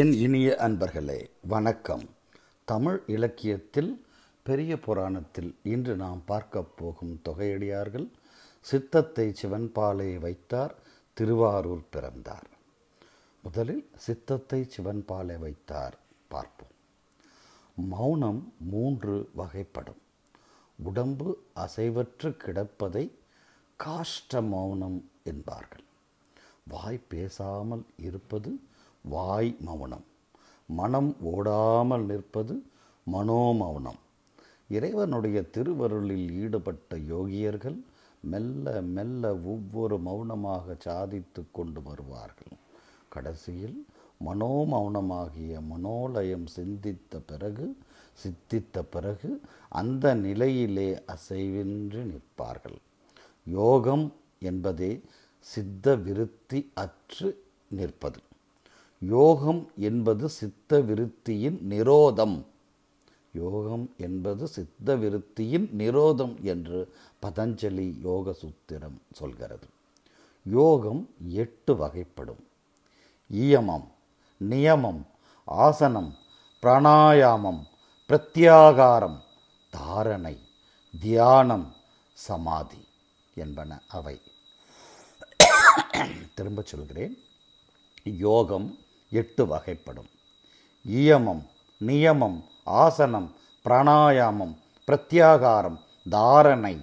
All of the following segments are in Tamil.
என் இனிய அன்பர்களே வணக்கம் தமிழ் இலக்கியத்தில் பெரிய புராணத்தில் இன்று நாம் பார்க்க போகும் தொகையடியார்கள் சித்தத்தை சிவன்பாலே வைத்தார் திருவாரூர் பிறந்தார் முதலில் சித்தத்தை சிவன்பாலே வைத்தார் பார்ப்போம் மௌனம் மூன்று வகைப்படும் உடம்பு அசைவற்று கிடப்பதை காஷ்ட மௌனம் என்பார்கள் வாய் பேசாமல் இருப்பது வாய் மௌனம் மனம் ஓடாமல் நிற்பது மனோமௌனம் இறைவனுடைய திருவருளில் ஈடுபட்ட யோகியர்கள் மெல்ல மெல்ல ஒவ்வொரு மௌனமாக சாதித்து கொண்டு வருவார்கள் கடைசியில் மனோமௌனமாகிய மனோலயம் சிந்தித்த பிறகு சித்தித்த பிறகு அந்த நிலையிலே அசைவின்றி நிற்பார்கள் யோகம் என்பதே சித்த விருத்தி அற்று நிற்பது யோகம் என்பது சித்த விருத்தியின் நிரோதம் யோகம் என்பது சித்த விருத்தியின் நிரோதம் என்று பதஞ்சலி யோக சூத்திரம் சொல்கிறது யோகம் எட்டு வகைப்படும் இயமம் நியமம் ஆசனம் பிராணாயாமம் பிரத்யாகாரம் தாரணை தியானம் சமாதி என்பன அவை திரும்ப சொல்கிறேன் யோகம் எட்டு வகைப்படும் இயமம் நியமம் ஆசனம் பிராணாயாமம் பிரத்யாகாரம் தாரணை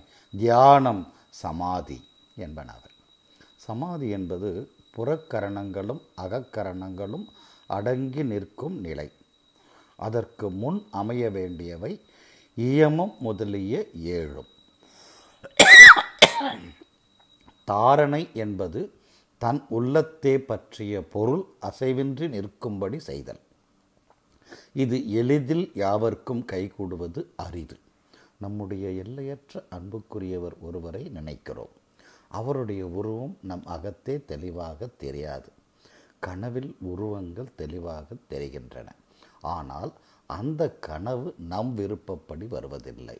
தியானம் சமாதி என்பனவை சமாதி என்பது புறக்கரணங்களும் அகக்கரணங்களும் அடங்கி நிற்கும் நிலை அதற்கு முன் அமைய வேண்டியவை இயமம் முதலிய ஏழும் தாரணை என்பது தன் உள்ளத்தே பற்றிய பொருள் அசைவின்றி நிற்கும்படி செய்தல் இது எளிதில் யாவர்க்கும் கைகூடுவது அரிது நம்முடைய எல்லையற்ற அன்புக்குரியவர் ஒருவரை நினைக்கிறோம் அவருடைய உருவம் நம் அகத்தே தெளிவாக தெரியாது கனவில் உருவங்கள் தெளிவாக தெரிகின்றன ஆனால் அந்த கனவு நம் விருப்பப்படி வருவதில்லை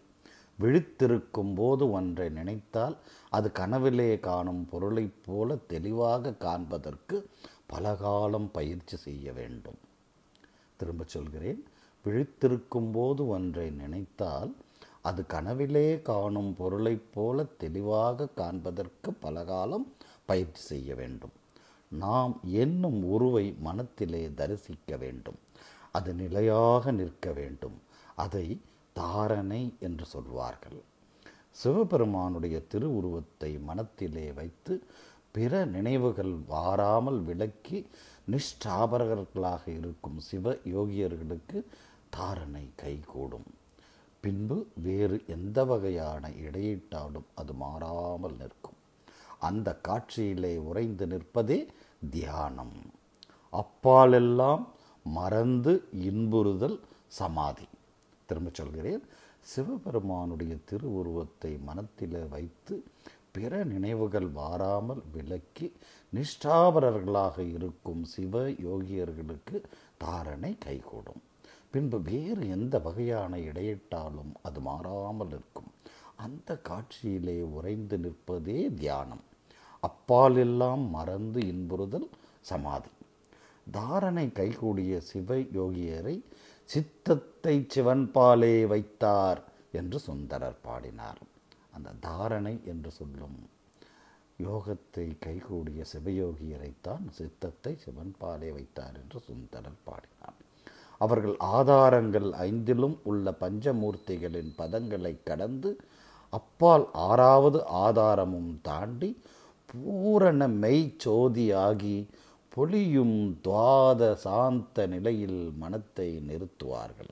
விழித்திருக்கும் போது ஒன்றை நினைத்தால் அது கனவிலே காணும் பொருளைப் போல தெளிவாக காண்பதற்கு பலகாலம் பயிற்சி செய்ய வேண்டும் திரும்ப சொல்கிறேன் விழித்திருக்கும் போது ஒன்றை நினைத்தால் அது கனவிலே காணும் பொருளைப் போல தெளிவாக காண்பதற்கு பலகாலம் பயிற்சி செய்ய வேண்டும் நாம் என்னும் உருவை மனத்திலே தரிசிக்க வேண்டும் அது நிலையாக நிற்க வேண்டும் அதை தாரணை என்று சொல்வார்கள் சிவபெருமானுடைய திருவுருவத்தை மனத்திலே வைத்து பிற நினைவுகள் வாராமல் விளக்கி நிஷ்டாபரகர்களாக இருக்கும் சிவ யோகியர்களுக்கு தாரணை கைகூடும் பின்பு வேறு எந்த வகையான இடையீட்டாலும் அது மாறாமல் நிற்கும் அந்த காட்சியிலே உறைந்து நிற்பதே தியானம் அப்பாலெல்லாம் மறந்து இன்புறுதல் சமாதி திரும்ப சொல்கிறேன் சிவபெருமானுடைய திருவுருவத்தை மனத்தில் வைத்து பிற நினைவுகள் வாராமல் விலக்கி நிஷ்டாபரர்களாக இருக்கும் சிவ யோகியர்களுக்கு தாரணை கைகூடும் பின்பு வேறு எந்த வகையான இடையிட்டாலும் அது மாறாமல் இருக்கும் அந்த காட்சியிலே உறைந்து நிற்பதே தியானம் அப்பாலெல்லாம் மறந்து இன்புறுதல் சமாதி தாரணை கைகூடிய சிவ யோகியரை சித்தத்தை சிவன்பாலே வைத்தார் என்று சுந்தரர் பாடினார் அந்த தாரணை என்று சொல்லும் யோகத்தை கைகூடிய சிவயோகியரைத்தான் சித்தத்தை சிவன்பாலே வைத்தார் என்று சுந்தரர் பாடினார் அவர்கள் ஆதாரங்கள் ஐந்திலும் உள்ள பஞ்சமூர்த்திகளின் பதங்களை கடந்து அப்பால் ஆறாவது ஆதாரமும் தாண்டி பூரண மெய்ச்சோதியாகி பொலியும் துவாத சாந்த நிலையில் மனத்தை நிறுத்துவார்கள்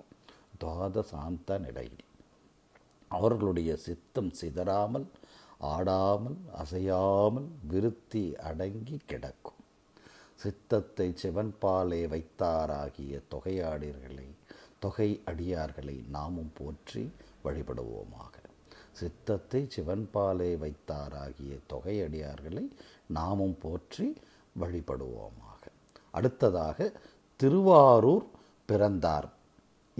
துவாத சாந்த நிலையில் அவர்களுடைய சித்தம் சிதறாமல் ஆடாமல் அசையாமல் விருத்தி அடங்கி கிடக்கும் சித்தத்தை சிவன்பாலே வைத்தாராகிய தொகையாடியர்களை தொகை அடியார்களை நாமும் போற்றி வழிபடுவோமாக சித்தத்தை சிவன்பாலே வைத்தாராகிய தொகையடியார்களை நாமும் போற்றி வழிபடுவோமாக அடுத்ததாக திருவாரூர் பிறந்தார்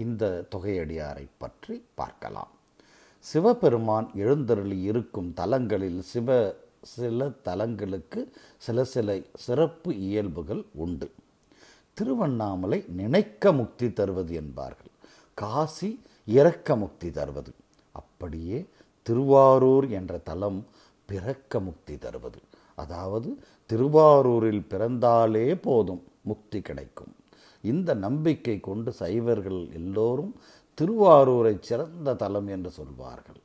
இந்த தொகையடியாரை பற்றி பார்க்கலாம் சிவபெருமான் எழுந்தருளி இருக்கும் தலங்களில் சிவ சில தலங்களுக்கு சில சில சிறப்பு இயல்புகள் உண்டு திருவண்ணாமலை நினைக்க முக்தி தருவது என்பார்கள் காசி இறக்க முக்தி தருவது அப்படியே திருவாரூர் என்ற தலம் பிறக்க முக்தி தருவது அதாவது திருவாரூரில் பிறந்தாலே போதும் முக்தி கிடைக்கும் இந்த நம்பிக்கை கொண்டு சைவர்கள் எல்லோரும் திருவாரூரை சிறந்த தலம் என்று சொல்வார்கள்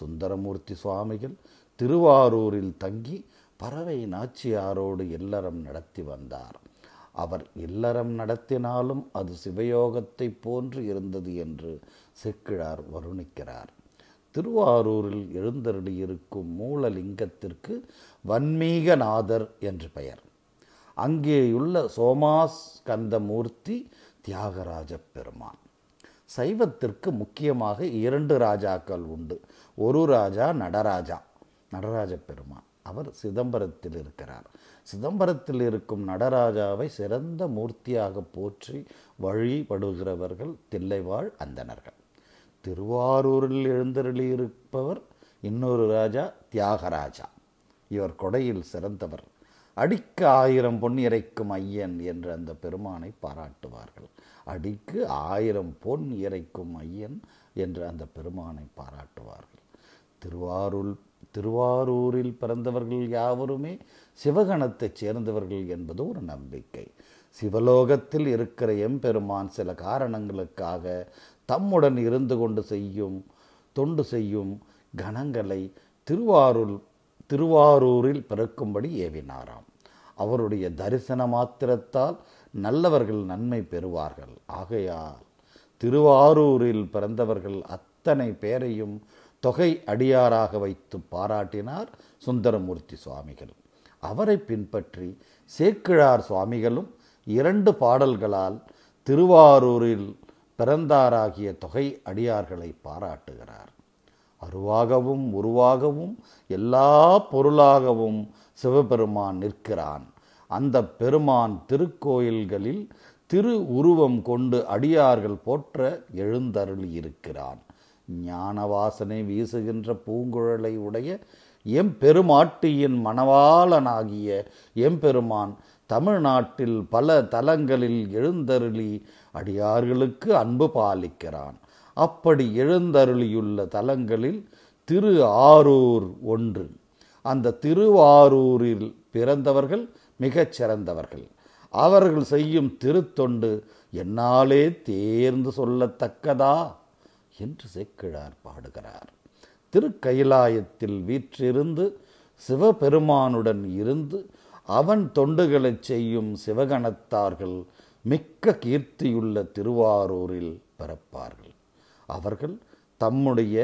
சுந்தரமூர்த்தி சுவாமிகள் திருவாரூரில் தங்கி பறவை நாச்சியாரோடு இல்லறம் நடத்தி வந்தார் அவர் இல்லறம் நடத்தினாலும் அது சிவயோகத்தை போன்று இருந்தது என்று செக்கிழார் வருணிக்கிறார் திருவாரூரில் எழுந்தருளியிருக்கும் மூலலிங்கத்திற்கு வன்மீகநாதர் என்று பெயர் அங்கேயுள்ள கந்தமூர்த்தி தியாகராஜ பெருமான் சைவத்திற்கு முக்கியமாக இரண்டு ராஜாக்கள் உண்டு ஒரு ராஜா நடராஜா நடராஜ பெருமான் அவர் சிதம்பரத்தில் இருக்கிறார் சிதம்பரத்தில் இருக்கும் நடராஜாவை சிறந்த மூர்த்தியாக போற்றி வழிபடுகிறவர்கள் தில்லைவாழ் அந்தனர்கள் திருவாரூரில் எழுந்தருளியிருப்பவர் இன்னொரு ராஜா தியாகராஜா இவர் கொடையில் சிறந்தவர் அடிக்க ஆயிரம் பொன் இறைக்கும் ஐயன் என்று அந்த பெருமானை பாராட்டுவார்கள் அடிக்கு ஆயிரம் பொன் இறைக்கும் ஐயன் என்று அந்த பெருமானை பாராட்டுவார்கள் திருவாரூர் திருவாரூரில் பிறந்தவர்கள் யாவருமே சிவகணத்தைச் சேர்ந்தவர்கள் என்பது ஒரு நம்பிக்கை சிவலோகத்தில் இருக்கிற எம்பெருமான் சில காரணங்களுக்காக தம்முடன் இருந்து கொண்டு செய்யும் தொண்டு செய்யும் கணங்களை திருவாரூர் திருவாரூரில் பிறக்கும்படி ஏவினாராம் அவருடைய தரிசன மாத்திரத்தால் நல்லவர்கள் நன்மை பெறுவார்கள் ஆகையால் திருவாரூரில் பிறந்தவர்கள் அத்தனை பேரையும் தொகை அடியாராக வைத்து பாராட்டினார் சுந்தரமூர்த்தி சுவாமிகள் அவரை பின்பற்றி சேக்கிழார் சுவாமிகளும் இரண்டு பாடல்களால் திருவாரூரில் பிறந்தாராகிய தொகை அடியார்களை பாராட்டுகிறார் அருவாகவும் உருவாகவும் எல்லா பொருளாகவும் சிவபெருமான் நிற்கிறான் அந்த பெருமான் திருக்கோயில்களில் திரு உருவம் கொண்டு அடியார்கள் போற்ற எழுந்தருள் இருக்கிறான் ஞானவாசனை வீசுகின்ற பூங்குழலை உடைய எம்பெருமாட்டியின் மணவாளனாகிய எம்பெருமான் தமிழ்நாட்டில் பல தலங்களில் எழுந்தருளி அடியார்களுக்கு அன்பு பாலிக்கிறான் அப்படி எழுந்தருளியுள்ள தலங்களில் திரு ஆரூர் ஒன்று அந்த திருவாரூரில் பிறந்தவர்கள் மிகச் சிறந்தவர்கள் அவர்கள் செய்யும் திருத்தொண்டு என்னாலே தேர்ந்து சொல்லத்தக்கதா என்று சேக்கிழார் பாடுகிறார் திருக்கயிலாயத்தில் வீற்றிருந்து சிவபெருமானுடன் இருந்து அவன் தொண்டுகளைச் செய்யும் சிவகணத்தார்கள் மிக்க கீர்த்தியுள்ள திருவாரூரில் பிறப்பார்கள் அவர்கள் தம்முடைய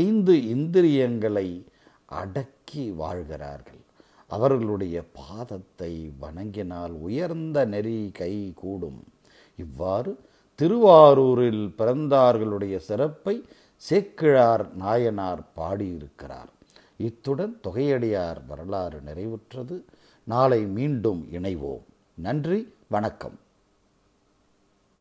ஐந்து இந்திரியங்களை அடக்கி வாழ்கிறார்கள் அவர்களுடைய பாதத்தை வணங்கினால் உயர்ந்த நெறி கை கூடும் இவ்வாறு திருவாரூரில் பிறந்தார்களுடைய சிறப்பை சேக்கிழார் நாயனார் பாடியிருக்கிறார் இத்துடன் தொகையடியார் வரலாறு நிறைவுற்றது நாளை மீண்டும் இணைவோம் நன்றி வணக்கம்